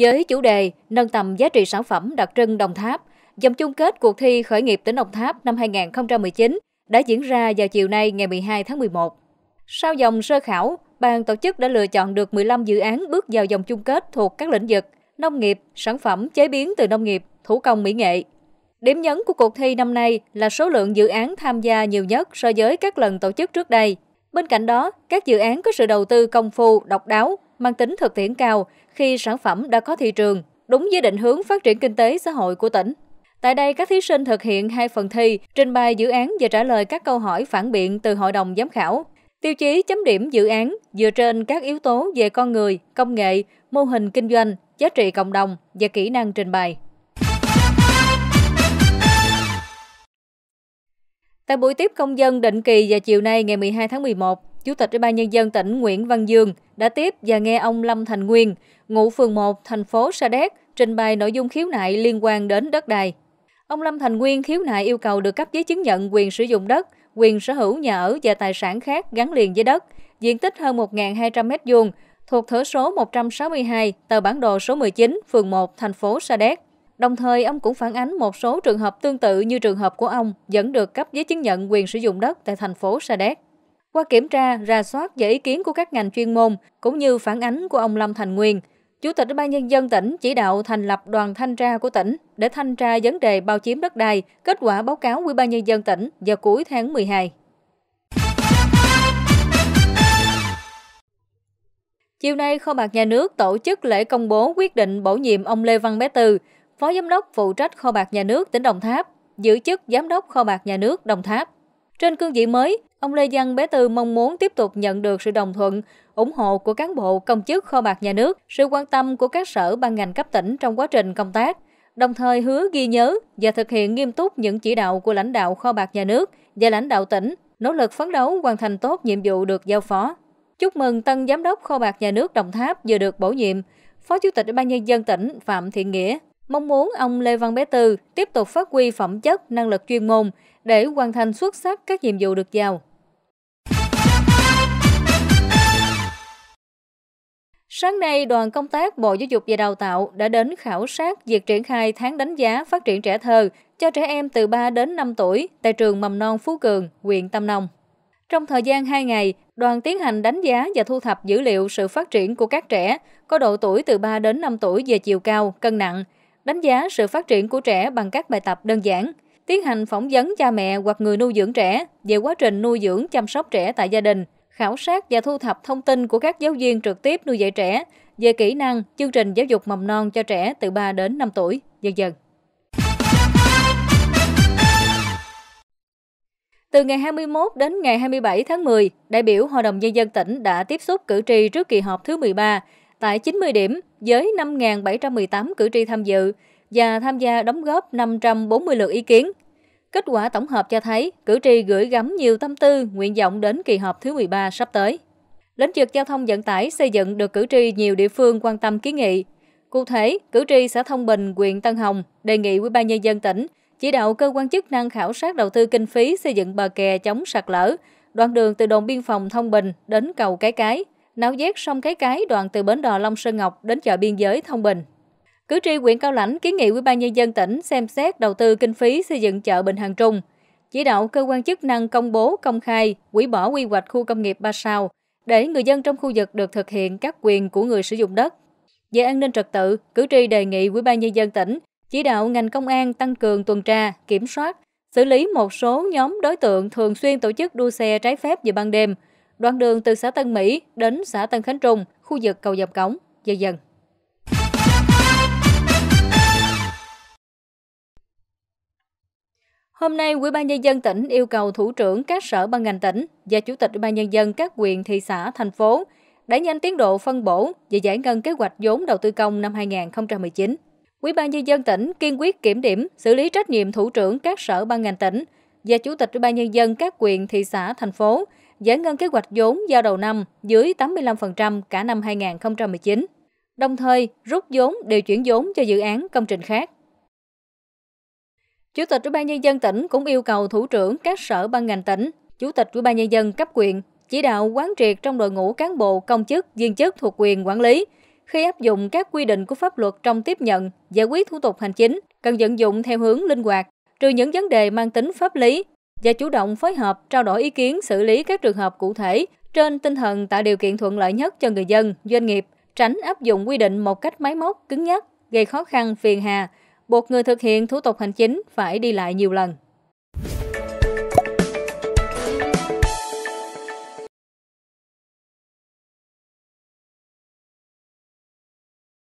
với chủ đề Nâng tầm giá trị sản phẩm đặc trưng Đồng Tháp, vòng chung kết cuộc thi khởi nghiệp tỉnh Đồng Tháp năm 2019 đã diễn ra vào chiều nay ngày 12 tháng 11. Sau vòng sơ khảo, ban tổ chức đã lựa chọn được 15 dự án bước vào vòng chung kết thuộc các lĩnh vực nông nghiệp, sản phẩm chế biến từ nông nghiệp, thủ công mỹ nghệ. Điểm nhấn của cuộc thi năm nay là số lượng dự án tham gia nhiều nhất so với các lần tổ chức trước đây. Bên cạnh đó, các dự án có sự đầu tư công phu, độc đáo, mang tính thực tiễn cao khi sản phẩm đã có thị trường, đúng với định hướng phát triển kinh tế xã hội của tỉnh. Tại đây, các thí sinh thực hiện hai phần thi, trình bày dự án và trả lời các câu hỏi phản biện từ hội đồng giám khảo. Tiêu chí chấm điểm dự án dựa trên các yếu tố về con người, công nghệ, mô hình kinh doanh, giá trị cộng đồng và kỹ năng trình bày. Tại buổi tiếp công dân định kỳ vào chiều nay ngày 12 tháng 11, Chủ tịch Ủy ban Nhân dân tỉnh Nguyễn Văn Dương đã tiếp và nghe ông Lâm Thành Nguyên, ngụ phường 1, thành phố Sa Đéc, trình bày nội dung khiếu nại liên quan đến đất đai. Ông Lâm Thành Nguyên khiếu nại yêu cầu được cấp giấy chứng nhận quyền sử dụng đất, quyền sở hữu nhà ở và tài sản khác gắn liền với đất, diện tích hơn 1.200 m2, thuộc thửa số 162, tờ bản đồ số 19, phường 1, thành phố Sa Đéc. Đồng thời, ông cũng phản ánh một số trường hợp tương tự như trường hợp của ông vẫn được cấp giấy chứng nhận quyền sử dụng đất tại thành phố Sa Đéc. Qua kiểm tra, ra soát và ý kiến của các ngành chuyên môn cũng như phản ánh của ông Lâm Thành Nguyên, Chủ tịch Ủy ban nhân dân tỉnh chỉ đạo thành lập đoàn thanh tra của tỉnh để thanh tra vấn đề bao chiếm đất đai, kết quả báo cáo Ủy ban nhân dân tỉnh vào cuối tháng 12. Chiều nay, Kho bạc Nhà nước tổ chức lễ công bố quyết định bổ nhiệm ông Lê Văn Bé Tư, Phó Giám đốc phụ trách kho bạc nhà nước tỉnh Đồng Tháp, giữ chức Giám đốc kho bạc nhà nước Đồng Tháp. Trên cương vị mới, ông Lê Văn Bé Tư mong muốn tiếp tục nhận được sự đồng thuận, ủng hộ của cán bộ công chức kho bạc nhà nước, sự quan tâm của các sở ban ngành cấp tỉnh trong quá trình công tác, đồng thời hứa ghi nhớ và thực hiện nghiêm túc những chỉ đạo của lãnh đạo kho bạc nhà nước và lãnh đạo tỉnh, nỗ lực phấn đấu hoàn thành tốt nhiệm vụ được giao phó. Chúc mừng tân giám đốc kho bạc nhà nước Đồng Tháp vừa được bổ nhiệm, Phó Chủ tịch Ủy ban nhân dân tỉnh Phạm Thiện Nghĩa mong muốn ông Lê Văn Bé Tư tiếp tục phát huy phẩm chất, năng lực chuyên môn để hoàn thành xuất sắc các nhiệm vụ được giao. Sáng nay, đoàn công tác Bộ Giáo dục và Đào tạo đã đến khảo sát việc triển khai tháng đánh giá phát triển trẻ thơ cho trẻ em từ 3 đến 5 tuổi tại trường Mầm non Phú Cường, huyện Tam Nông. Trong thời gian 2 ngày, đoàn tiến hành đánh giá và thu thập dữ liệu sự phát triển của các trẻ có độ tuổi từ 3 đến 5 tuổi về chiều cao, cân nặng, đánh giá sự phát triển của trẻ bằng các bài tập đơn giản, tiến hành phỏng vấn cha mẹ hoặc người nuôi dưỡng trẻ về quá trình nuôi dưỡng chăm sóc trẻ tại gia đình, khảo sát và thu thập thông tin của các giáo viên trực tiếp nuôi dạy trẻ về kỹ năng, chương trình giáo dục mầm non cho trẻ từ 3 đến 5 tuổi, dần dần. Từ ngày 21 đến ngày 27 tháng 10, đại biểu Hội đồng Nhân dân tỉnh đã tiếp xúc cử tri trước kỳ họp thứ 13 tại 90 điểm với 5.718 cử tri tham dự và tham gia đóng góp 540 lượt ý kiến. Kết quả tổng hợp cho thấy cử tri gửi gắm nhiều tâm tư, nguyện vọng đến kỳ họp thứ 13 sắp tới. Lĩnh vực giao thông vận tải xây dựng được cử tri nhiều địa phương quan tâm kiến nghị. Cụ thể, cử tri xã Thông Bình, huyện Tân Hồng đề nghị Ủy ban nhân dân tỉnh chỉ đạo cơ quan chức năng khảo sát đầu tư kinh phí xây dựng bờ kè chống sạt lở, đoạn đường từ đồn biên phòng Thông Bình đến cầu Cái Cái, náo giác sông cái cái đoạn từ bến đò Long Sơn Ngọc đến chợ biên giới Thông Bình. Cử tri huyện Cao Lãnh kiến nghị Ủy ban nhân dân tỉnh xem xét đầu tư kinh phí xây dựng chợ Bình Hằng Trung, chỉ đạo cơ quan chức năng công bố công khai hủy bỏ quy hoạch khu công nghiệp Ba Sao để người dân trong khu vực được thực hiện các quyền của người sử dụng đất. Về an ninh trật tự, cử tri đề nghị Ủy ban nhân dân tỉnh chỉ đạo ngành công an tăng cường tuần tra, kiểm soát, xử lý một số nhóm đối tượng thường xuyên tổ chức đua xe trái phép vào ban đêm – đoạn đường từ xã Tân Mỹ đến xã Tân Khánh Trung, khu vực cầu dầm cống, dần dần. Hôm nay, Ủy ban nhân dân tỉnh yêu cầu thủ trưởng các sở ban ngành tỉnh và chủ tịch Ủy ban nhân dân các huyện, thị xã, thành phố đẩy nhanh tiến độ phân bổ và giải ngân kế hoạch vốn đầu tư công năm 2019. Ủy ban nhân dân tỉnh kiên quyết kiểm điểm, xử lý trách nhiệm thủ trưởng các sở ban ngành tỉnh và chủ tịch Ủy ban nhân dân các huyện, thị xã, thành phố giải ngân kế hoạch vốn giao đầu năm dưới 85% cả năm 2019, đồng thời rút vốn điều chuyển vốn cho dự án công trình khác. Chủ tịch Ủy ban nhân dân tỉnh cũng yêu cầu thủ trưởng các sở ban ngành tỉnh, chủ tịch Ủy ban nhân dân cấp quyền chỉ đạo quán triệt trong đội ngũ cán bộ công chức viên chức thuộc quyền quản lý khi áp dụng các quy định của pháp luật trong tiếp nhận giải quyết thủ tục hành chính cần vận dụng theo hướng linh hoạt trừ những vấn đề mang tính pháp lý và chủ động phối hợp trao đổi ý kiến xử lý các trường hợp cụ thể trên tinh thần tạo điều kiện thuận lợi nhất cho người dân, doanh nghiệp, tránh áp dụng quy định một cách máy móc, cứng nhắc, gây khó khăn, phiền hà, buộc người thực hiện thủ tục hành chính phải đi lại nhiều lần.